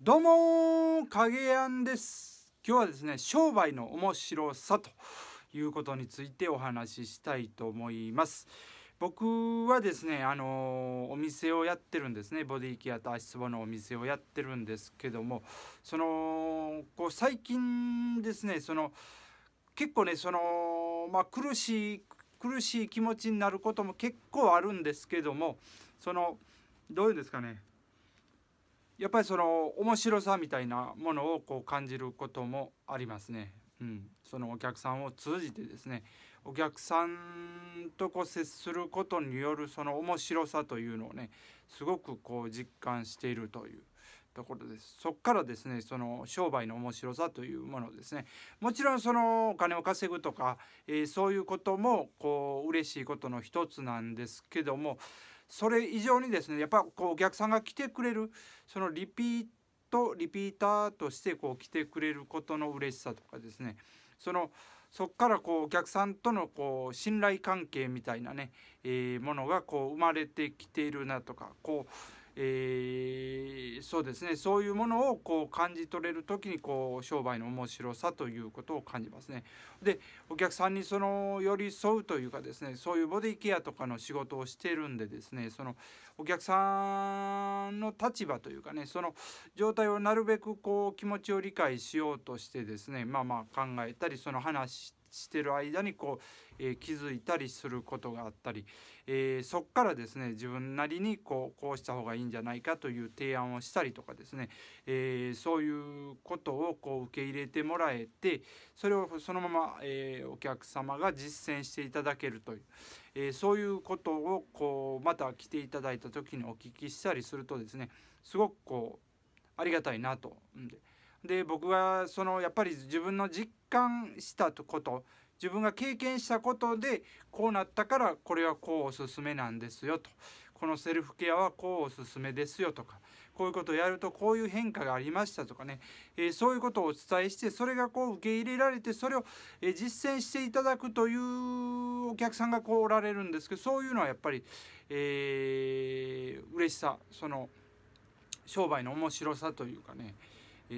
どうも影やんです今日はですね商売の面白さということについてお話ししたいと思います僕はですねあのお店をやってるんですねボディケアと足つぼのお店をやってるんですけどもそのこう最近ですねその結構ねそのまあ苦しい苦しい気持ちになることも結構あるんですけどもそのどういうんですかねやっぱりその面白さみたいなものをこう感じることもありますね。うん、そのお客さんを通じてですねお客さんとこう接することによるその面白さというのをねすごくこう実感しているというところですそこからですねその商売の面白さというものですねもちろんそのお金を稼ぐとか、えー、そういうこともこう嬉しいことの一つなんですけどもそれ以上にですねやっぱこうお客さんが来てくれるそのリピートリピーターとしてこう来てくれることの嬉しさとかですねそのそこからこうお客さんとのこう信頼関係みたいなね、えー、ものがこう生まれてきているなとかこうえー、そうですねそういうものをこう感じ取れる時にこう商売の面白さということを感じますね。でお客さんにその寄り添うというかですねそういうボディケアとかの仕事をしてるんでですねそのお客さんの立場というかねその状態をなるべくこう気持ちを理解しようとしてですねまあまあ考えたりその話してる間にこう、えー、気づいたりすることがあったり、えー、そっからですね自分なりにこうこうした方がいいんじゃないかという提案をしたりとかですね、えー、そういうことをこう受け入れてもらえてそれをそのまま、えお客様が実践していただけるという、えそういうことをこうまた来ていただいた時にお聞きしたりするとですねすごくこうありがたいなと。うんでで僕がそのやっぱり自分の実感したこと自分が経験したことでこうなったからこれはこうおすすめなんですよとこのセルフケアはこうおすすめですよとかこういうことをやるとこういう変化がありましたとかね、えー、そういうことをお伝えしてそれがこう受け入れられてそれを、え実践していただくというお客さんがこうおられるんですけどそういうのはやっぱり、えー、嬉しさその商売の面白さというかね、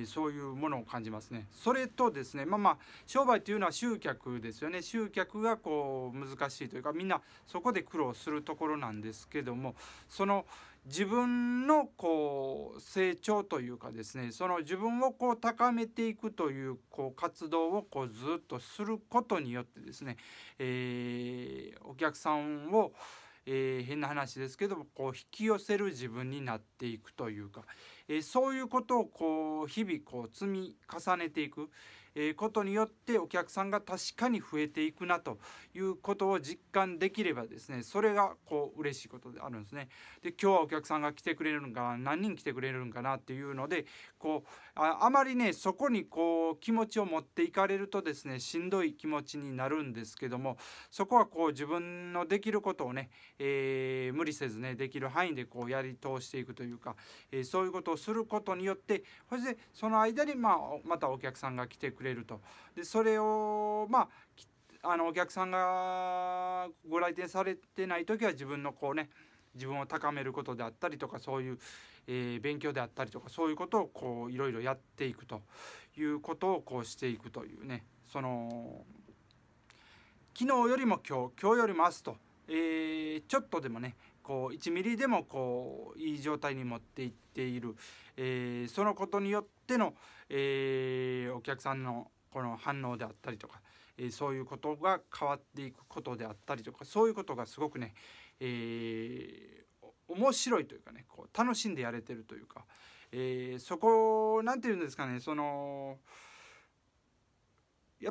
そういうものを感じますね。それとですねまあまあ商売というのは集客ですよね集客がこう難しいというかみんなそこで苦労するところなんですけどもその自分のこう成長というかですねその自分をこう高めていくというこう活動をこうずっとすることによってですね、えー、お客さんを、えー、変な話ですけどもこう引き寄せる自分になっていくというか、えそういうことをこう日々こう積み重ねていく、えことによってお客さんが確かに増えていくなということを実感できればですねそれがこう嬉しいことであるんですね。で今日はお客さんが来てくれるのかな何人来てくれるのかなっていうのでこうあまりねそこにこう気持ちを持っていかれるとですねしんどい気持ちになるんですけどもそこはこう自分のできることをね、えー、無理せずねできる範囲でこうやり通していくというか、えー、そういうことをすることによってそしてその間に、まあ、またお客さんが来てくれると。でそれを、まああのお客さんがご来店されてない時は自分のこうね自分を高めることであったりとかそういう、えー、勉強であったりとかそういうことをこういろいろやっていくということをこうしていくというねその昨日よりも今日今日よりも明日と、えー、ちょっとでもねこう1ミリでもこういい状態に持っていっている、えー、そのことによっての、えー、お客さんのこの反応であったりとか、えー、そういうことが変わっていくことであったりとかそういうことがすごくね、え面白いというかねこう楽しんでやれてるというか、えそこ何て言うんですかねその。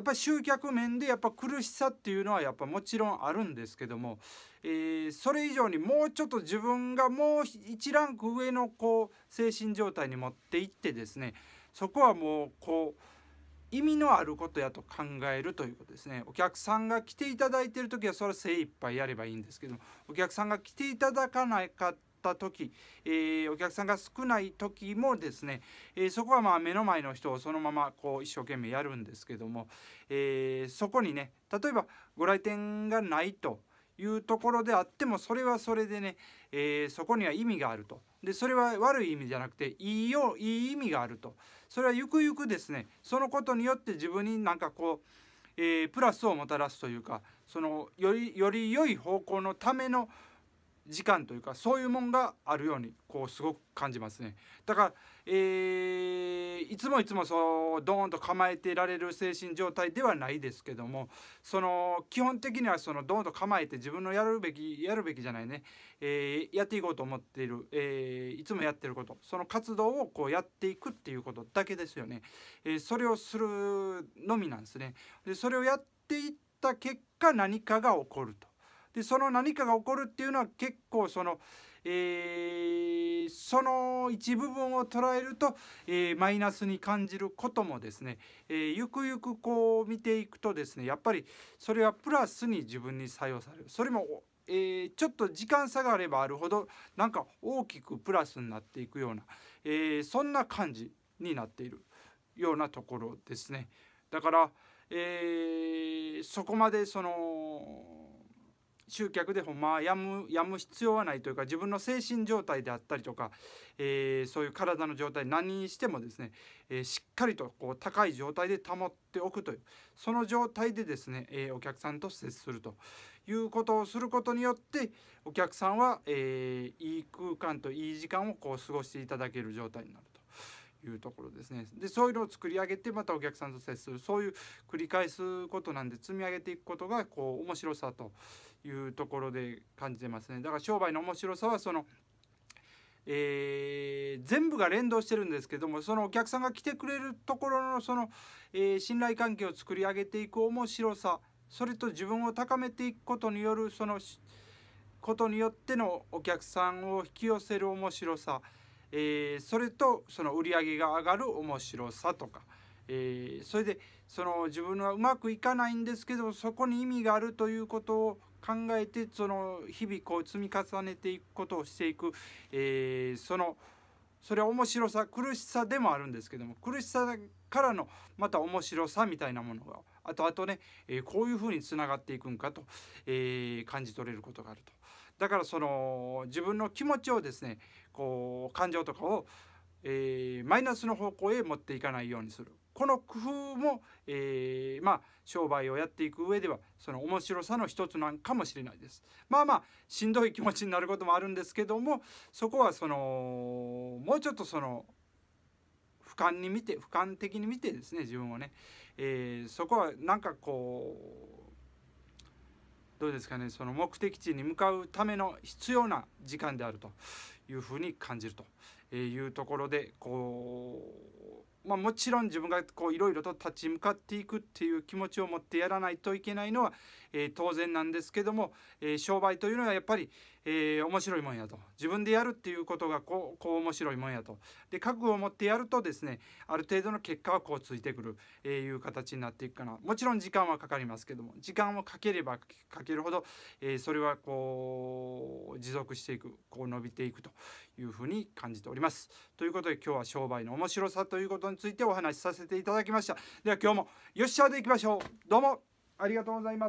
やっぱり集客面でやっぱ苦しさっていうのはやっぱもちろんあるんですけども、えー、それ以上にもうちょっと自分がもう1ランク上のこう精神状態に持っていってですねそこはもうこう意味のあることやと考えるということですねお客さんが来ていただいてる時はそれは精一杯やればいいんですけどお客さんが来ていただかなかっった時、えー、お客さんが少ない時もですね、えー、そこはまあ目の前の人をそのままこう一生懸命やるんですけども、えー、そこにね例えばご来店がないというところであってもそれはそれでね、えー、そこには意味があるとでそれは悪い意味じゃなくていいよいい意味があるとそれはゆくゆくですねそのことによって自分になんかこう、えー、プラスをもたらすというかそのよりより良い方向のための時間というかそういうもんがあるようにこうすごく感じますねだから、えー、いつもいつもそうドーンと構えてられる精神状態ではないですけどもその基本的にはそのドーンと構えて自分のやるべきやるべきじゃないね、えー、やっていこうと思っている、えー、いつもやってることその活動をこうやっていくっていうことだけですよね、えそれをするのみなんですねでそれをやっていった結果何かが起こると。でその何かが起こるっていうのは結構その、えー、その一部分を捉えると、えー、マイナスに感じることもですね、えー、ゆくゆくこう見ていくとですねやっぱりそれはプラスに自分に作用されるそれも、えちょっと時間差があればあるほどなんか大きくプラスになっていくような、えそんな感じになっているようなところですね。だから、えそこまでその集客でほんまやむやむ必要はないというか自分の精神状態であったりとか、えー、そういう体の状態何にしてもですね、えー、しっかりとこう高い状態で保っておくというその状態でですね、えー、お客さんと接するということをすることによってお客さんは、えいい空間といい時間をこう過ごしていただける状態になると。いうところですねでそういうのを作り上げてまたお客さんと接するそういう繰り返すことなんで積み上げていくことがこう面白さというところで感じてますねだから商売の面白さはそのえー、全部が連動してるんですけどもそのお客さんが来てくれるところのその、えー、信頼関係を作り上げていく面白さそれと自分を高めていくことによるそのことによってのお客さんを引き寄せる面白さえー、それとその売り上げが上がる面白さとか、えー、それでその自分はうまくいかないんですけどそこに意味があるということを考えてその日々こう積み重ねていくことをしていく、えー、そのそれは面白さ苦しさでもあるんですけども苦しさからのまた面白さみたいなものがあとあとね、えー、こういうふうにつながっていくんかと、えー、感じ取れることがあると。だからその自分の気持ちをですね、こう感情とかを、えー、マイナスの方向へ持っていかないようにするこの工夫も、えー、まあ、商売をやっていく上ではその面白さの一つなんかもしれないです。まあまあしんどい気持ちになることもあるんですけどもそこはそのもうちょっとその俯瞰に見て俯瞰的に見てですね自分をね、えー、そこはなんかこうどうですかねその目的地に向かうための必要な時間であるというふうに感じるというところでこう、まあ、もちろん自分がいろいろと立ち向かっていくっていう気持ちを持ってやらないといけないのは、えー、当然なんですけども、えー、商売というのはやっぱり、えー、面白いもんやと自分でやるっていうことがこうこう面白いもんやとで覚悟を持ってやるとですねある程度の結果はこうついてくる、えー、いう形になっていくかなもちろん時間はかかりますけども時間をかければかけるほど、えー、それはこう持続していくこう伸びていくというふうに感じております。ということで今日は商売の面白さということについてお話しさせていただきました。では今日もよっしゃでいきましょうどうもありがとうございます。